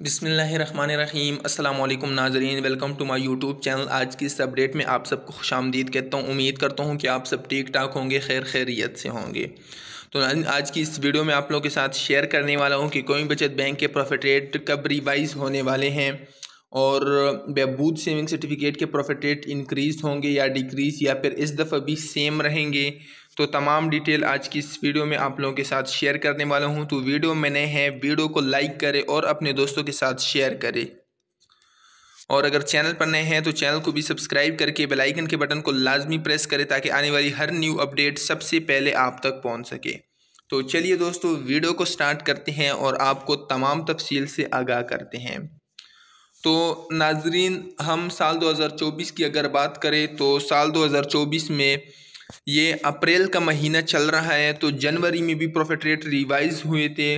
बिसमीम अल्लाम नाजरीन welcome to my YouTube channel आज की इस अपडेट में आप सबको खुश आमदीद कहता हूँ उम्मीद करता हूँ कि आप सब ठीक ठाक होंगे खैर खैरियत से होंगे तो आज की इस वीडियो में आप लोगों के साथ शेयर करने वाला हूँ कि कोई बचत बैंक के प्रॉफिट रेट कब रिवाइज़ होने वाले हैं और बहबूद सेविंग सर्टिफिकेट के प्रॉफिट रेट इंक्रीज होंगे या डिक्रीज या फिर इस दफ़ा भी सेम रहेंगे तो तमाम डिटेल आज की इस वीडियो में आप लोगों के साथ शेयर करने वाला हूं तो वीडियो में नए हैं वीडियो को लाइक करें और अपने दोस्तों के साथ शेयर करें और अगर चैनल पर नए हैं तो चैनल को भी सब्सक्राइब करके बेल आइकन के बटन को लाजमी प्रेस करें ताकि आने वाली हर न्यू अपडेट सबसे पहले आप तक पहुंच सके तो चलिए दोस्तों वीडियो को स्टार्ट करते हैं और आपको तमाम तफसील से आगाह करते हैं तो नाजरीन हम साल 2024 की अगर बात करें तो साल 2024 में ये अप्रैल का महीना चल रहा है तो जनवरी में भी प्रॉफिट रेट रिवाइज़ हुए थे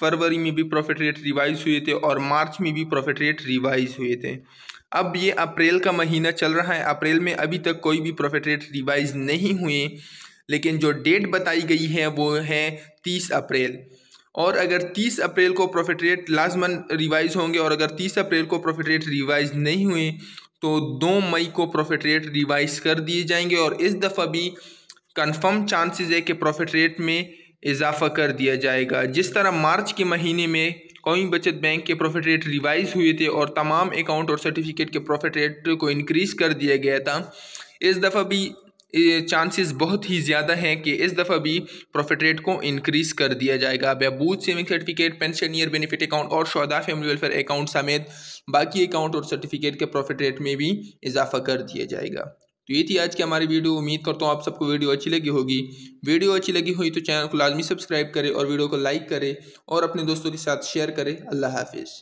फरवरी में भी प्रॉफिट रेट रिवाइज़ हुए थे और मार्च में भी प्रॉफिट रेट रिवाइज़ हुए थे अब ये अप्रैल का महीना चल रहा है अप्रैल में अभी तक कोई भी प्रॉफिट रेट रिवाइज़ नहीं हुए लेकिन जो डेट बताई गई है वो है तीस अप्रैल और अगर 30 अप्रैल को प्रॉफिट रेट लाजमन रिवाइज़ होंगे और अगर 30 अप्रैल को प्रॉफिट रेट रिवाइज़ नहीं हुए तो दो मई को प्रॉफिट रेट रिवाइज़ कर दिए जाएंगे और इस दफ़ा भी कंफर्म चांसेस है कि प्रॉफिट रेट में इजाफा कर दिया जाएगा जिस तरह मार्च के महीने में कौमी बचत बैंक के प्रॉफिट रेट रिवाइज़ हुए थे और तमाम अकाउंट और सर्टिफिकेट के प्रॉफिट रेट को इनक्रीज़ कर दिया गया था इस दफ़ा भी चांसेस बहुत ही ज़्यादा हैं कि इस दफ़ा भी प्रॉफिट रेट को इंक्रीज़ कर दिया जाएगा Behbood saving certificate pensioner benefit account और शौदा फैमिली वेलफेयर अकाउंट समेत बाकी अकाउंट और सर्टिफिकेट के प्रॉफिट रेट में भी इजाफा कर दिया जाएगा तो ये थी आज की हमारी वीडियो उम्मीद करता हूँ आप सबको वीडियो अच्छी लगी होगी वीडियो अच्छी लगी हुई तो चैनल को लाजमी सब्सक्राइब करें और वीडियो को लाइक करें और अपने दोस्तों के साथ शेयर करें अल्लाह हाफिज़